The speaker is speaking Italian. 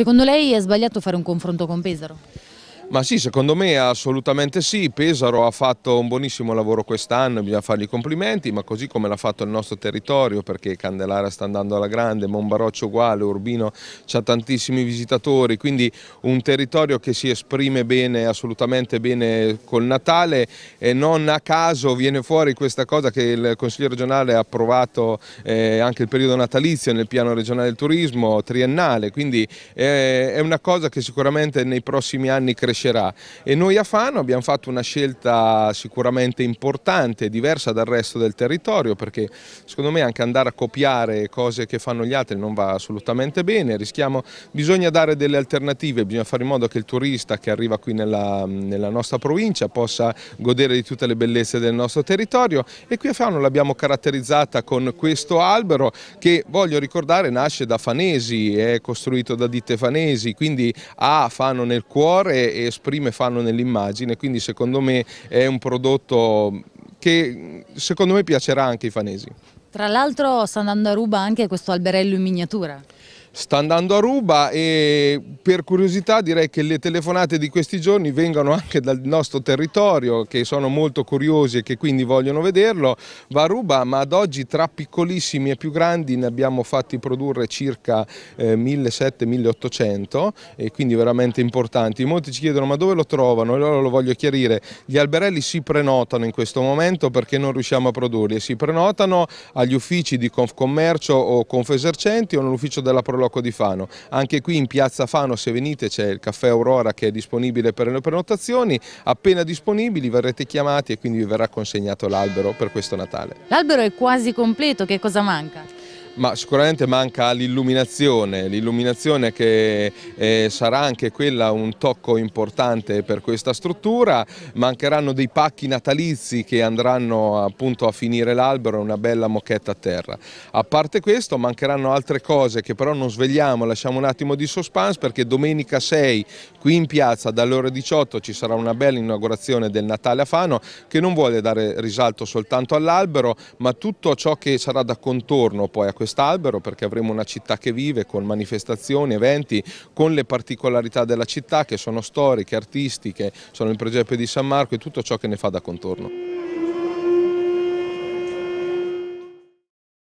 Secondo lei è sbagliato fare un confronto con Pesaro? Ma sì, secondo me assolutamente sì, Pesaro ha fatto un buonissimo lavoro quest'anno, bisogna fargli i complimenti, ma così come l'ha fatto il nostro territorio, perché Candelara sta andando alla grande, Monbaroccio uguale, Urbino ha tantissimi visitatori, quindi un territorio che si esprime bene, assolutamente bene col Natale e non a caso viene fuori questa cosa che il Consiglio regionale ha approvato eh, anche il periodo natalizio nel piano regionale del turismo triennale, quindi eh, è una cosa che sicuramente nei prossimi anni crescerà crescerà e noi a Fano abbiamo fatto una scelta sicuramente importante, diversa dal resto del territorio perché secondo me anche andare a copiare cose che fanno gli altri non va assolutamente bene, rischiamo, bisogna dare delle alternative, bisogna fare in modo che il turista che arriva qui nella, nella nostra provincia possa godere di tutte le bellezze del nostro territorio e qui a Fano l'abbiamo caratterizzata con questo albero che voglio ricordare nasce da Fanesi, è costruito da ditte fanesi, quindi ha Fano nel cuore e esprime Fanno nell'immagine, quindi secondo me è un prodotto che secondo me piacerà anche ai fanesi. Tra l'altro sta andando a ruba anche questo alberello in miniatura sta andando a ruba e per curiosità direi che le telefonate di questi giorni vengano anche dal nostro territorio che sono molto curiosi e che quindi vogliono vederlo. Va a ruba ma ad oggi tra piccolissimi e più grandi ne abbiamo fatti produrre circa eh, 1700-1800 e quindi veramente importanti. Molti ci chiedono ma dove lo trovano? E allora lo voglio chiarire. Gli alberelli si prenotano in questo momento perché non riusciamo a produrli e si prenotano agli uffici di Confcommercio o Confesercenti o nell'ufficio della Prolazione Orloco di Fano. Anche qui in piazza Fano se venite c'è il caffè Aurora che è disponibile per le prenotazioni, appena disponibili verrete chiamati e quindi vi verrà consegnato l'albero per questo Natale. L'albero è quasi completo, che cosa manca? ma sicuramente manca l'illuminazione, l'illuminazione che eh, sarà anche quella un tocco importante per questa struttura, mancheranno dei pacchi natalizi che andranno appunto a finire l'albero e una bella mochetta a terra. A parte questo mancheranno altre cose che però non svegliamo, lasciamo un attimo di suspense perché domenica 6 qui in piazza dalle ore 18 ci sarà una bella inaugurazione del Natale a Fano che non vuole dare risalto soltanto all'albero ma tutto ciò che sarà da contorno poi a questa quest'albero perché avremo una città che vive con manifestazioni, eventi, con le particolarità della città che sono storiche, artistiche, sono il presepe di San Marco e tutto ciò che ne fa da contorno.